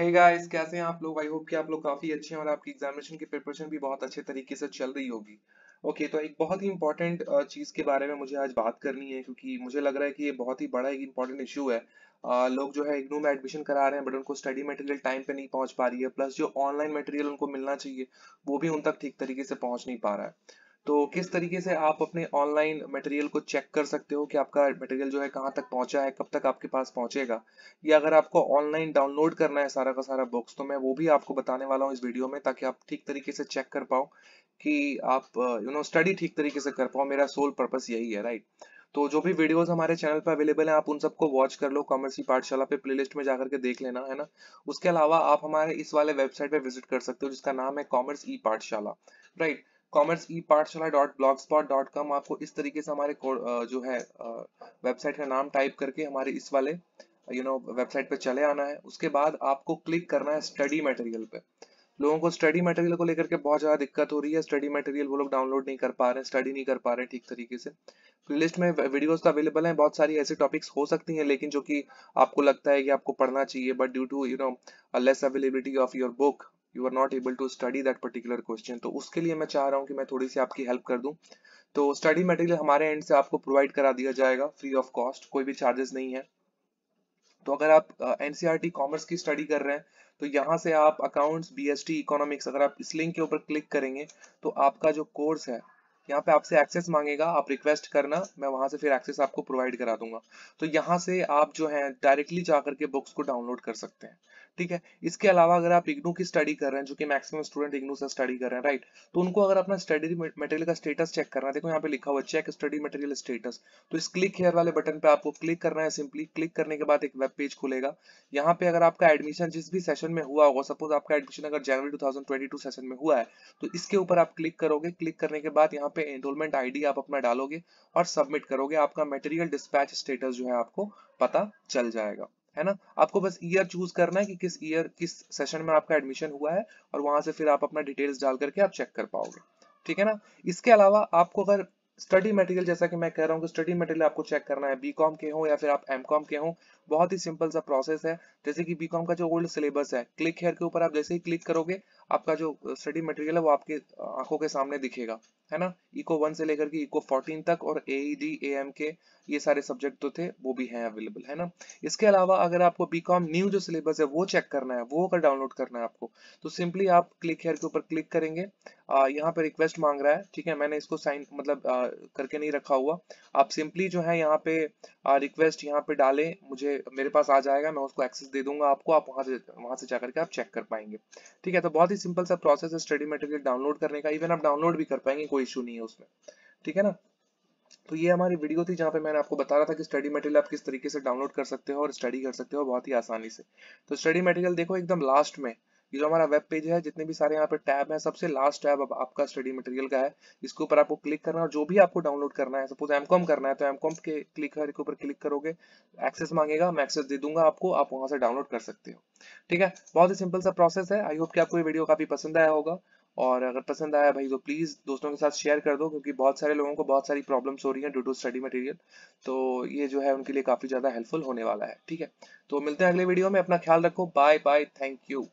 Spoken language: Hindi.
hey guys, कैसे हैं आप लोग आई होप कि आप लोग काफी अच्छे हैं और आपकी एग्जामिनेशन की प्रिपरेशन भी बहुत अच्छे तरीके से चल रही होगी ओके okay, तो एक बहुत ही इंपॉर्टेंट चीज के बारे में मुझे आज बात करनी है क्योंकि मुझे लग रहा है कि ये बहुत ही बड़ा एक इंपॉर्टेंट इशू है आ, लोग जो है इग्नू में एडमिशन करा रहे हैं बट उनको स्टडी मटेरियल टाइम पे नहीं पहुंच पा रही है प्लस जो ऑनलाइन मटेरियल उनको मिलना चाहिए वो भी उन तक ठीक तरीके से पहुंच नहीं पा रहा है तो किस तरीके से आप अपने ऑनलाइन मटेरियल को चेक कर सकते हो कि आपका मटेरियल जो है कहाँ तक पहुंचा है कब तक आपके पास पहुंचेगा या अगर आपको ऑनलाइन डाउनलोड करना है सारा का सारा बुक्स तो मैं वो भी आपको बताने वाला हूँ इस वीडियो में ताकि आप ठीक तरीके से चेक कर पाओ कि आप यू नो स्टडी ठीक तरीके से कर पाओ मेरा सोल पर्पज यही है राइट तो जो भी वीडियोस हमारे चैनल पर अवेलेबल हैं आप उन सबको वॉच कर लो कॉमर्सी पाठशाला पे प्लेलिस्ट में जाकर के देख लेना है ना उसके अलावा आप हमारे इस वाले वेबसाइट पे विजिट कर सकते हो जिसका नाम है कॉमर्स ई पाठशाला right commerce e Pathshala dot blogspot dot com आपको इस तरीके से हमारे जो है वेबसाइट का नाम टाइप करके हमारे इस वाले यू नो वेबसाइट पे चले आना है उसके बाद आपको क्लिक करना है स्टडी मटेरियल पे लोगों को स्टडी मटेरियल को लेकर के बहुत ज़्यादा दिक्कत हो रही है स्टडी मटेरियल वो लोग डाउनलोड नहीं कर पा रहे स्टडी नहीं कर पा रहे ठीक तरीके से प्लेलिस्ट में वीडियोस तो अवेलेबल हैं बहुत सारी ऐसे टॉपिक्स हो सकती हैं लेकिन जो कि आपको लगता है कि आपको पढ़ना चाहिए but due to you know less availability of your book you are not able to study that particular question तो उसके लिए मैं चाह रहा हूँ कि मैं थोड़ी सी आपकी हेल्प कर दूँ तो स्टडी मटेरियल हमारे एंड से आपको प्रोवाइड करा दिया जाएगा फ्री ऑफ कॉस्ट कोई भी चार्जेस नहीं है तो अगर आप एनसीआर कॉमर्स e की स्टडी कर रहे हैं तो यहाँ से आप अकाउंट्स टी इकोनॉमिक्स अगर आप इस लिंक के ऊपर क्लिक करेंगे तो आपका जो कोर्स है यहाँ पे आपसे एक्सेस मांगेगा आप रिक्वेस्ट करना मैं वहां से फिर एक्सेस आपको प्रोवाइड करा दूंगा तो यहाँ से आप जो है डायरेक्टली जाकर के बुक्स को डाउनलोड कर सकते हैं ठीक है इसके अलावा अगर आप इग्नू की स्टडी कर रहे हैं जो कि मैक्सिमम स्टूडेंट इग्नू से स्टडी कर रहे हैं राइट तो उनको अगर अपना स्टडी मटेरियल का स्टेटस चेक करना है देखो यहाँ पे लिखा हुआ चेक स्टडी मटेरियल स्टेटस तो इस क्लिक हेयर वाले बटन पे आपको क्लिक करना है सिंपली क्लिक करने के बाद एक वेब पेज खुलेगा यहाँ पे अगर आपका एडमिशन जिस भी सेशन में हुआ होगा सपोज आपका एडमिशन अगर जनवरी टू सेशन में हुआ है तो इसके ऊपर आप क्लिक करोगे क्लिक करने के बाद यहाँ पे एनरोलमेंट आईडी आप अपना डालोगे और सबमिट करोगे आपका मटेरियल डिस्पैच स्टेटस जो है आपको पता चल जाएगा है ना आपको बस ईयर चूज करना है कि किस ईयर किस सेशन में आपका एडमिशन हुआ है और वहां से फिर आप अपना डिटेल्स डाल करके आप चेक कर पाओगे ठीक है ना इसके अलावा आपको अगर स्टडी मटेरियल जैसा कि मैं कह रहा हूँ कि स्टडी मटेरियल आपको चेक करना है बीकॉम के हो या फिर आप एमकॉम के हो बहुत ही सिंपल सा प्रोसेस है जैसे कि बीकॉम का जो ओल्ड सिलेबस है क्लिक हेयर के ऊपर आप जैसे ही क्लिक करोगे आपका जो स्टडी मटेरियल है वो आपके आंखों के सामने दिखेगा है ना इको वन से लेकर के इको फोर्टीन तक और ए डी ए एम के ये सारे सब्जेक्ट तो थे वो भी हैं अवेलेबल है ना इसके अलावा अगर आपको बी कॉम न्यू जो सिलेबस है वो चेक करना है वो अगर डाउनलोड करना है आपको तो सिंपली आप क्लिक हेयर के ऊपर क्लिक करेंगे आ, यहाँ पे रिक्वेस्ट मांग रहा है ठीक है मैंने इसको साइन मतलब आ, करके नहीं रखा हुआ आप सिंपली जो है यहाँ पे आ, रिक्वेस्ट यहाँ पे डाले मुझे मेरे पास आ जाएगा मैं उसको एक्सेस दे दूंगा आपको आप वहां से वहां से जाकर के आप चेक कर पाएंगे ठीक है तो बहुत ही सिंपल सा प्रोसेस है स्टडी मेटेरियल डाउनलोड करने का इवन आप डाउनलोड भी कर पाएंगे कोई इशू नहीं है उसमें ठीक है ना तो ये हमारी वीडियो थी जहाँ पे मैंने आपको बता रहा था कि स्टडी मटेरियल आप किस तरीके से डाउनलोड कर सकते हो और स्टडी कर सकते हो बहुत ही आसानी से तो स्टडी मटेरियल देखो एकदम लास्ट में ये जो हमारा वेब पेज है जितने भी सारे यहाँ पे टैब है सबसे लास्ट टैब अब आपका स्टडी मटेरियल का है इसके ऊपर आपको क्लिक करना है जो भी आपको डाउनलोड करना है सपोज एमकॉम करना है तो एमकॉम के क्लिकर के ऊपर क्लिक करोगे एक्सेस मांगेगा मैं एक्सेस दे दूंगा आपको आप वहां से डाउनलोड कर सकते हो ठीक है बहुत ही सिंपल सा प्रोसेस है आई होप कि आपको ये वीडियो काफी पसंद आया होगा और अगर पसंद आया भाई तो प्लीज़ दोस्तों के साथ शेयर कर दो क्योंकि बहुत सारे लोगों को बहुत सारी प्रॉब्लम्स हो रही हैं ड्यू टू स्टडी मटेरियल तो ये जो है उनके लिए काफ़ी ज़्यादा हेल्पफुल होने वाला है ठीक है तो मिलते हैं अगले वीडियो में अपना ख्याल रखो बाय बाय थैंक यू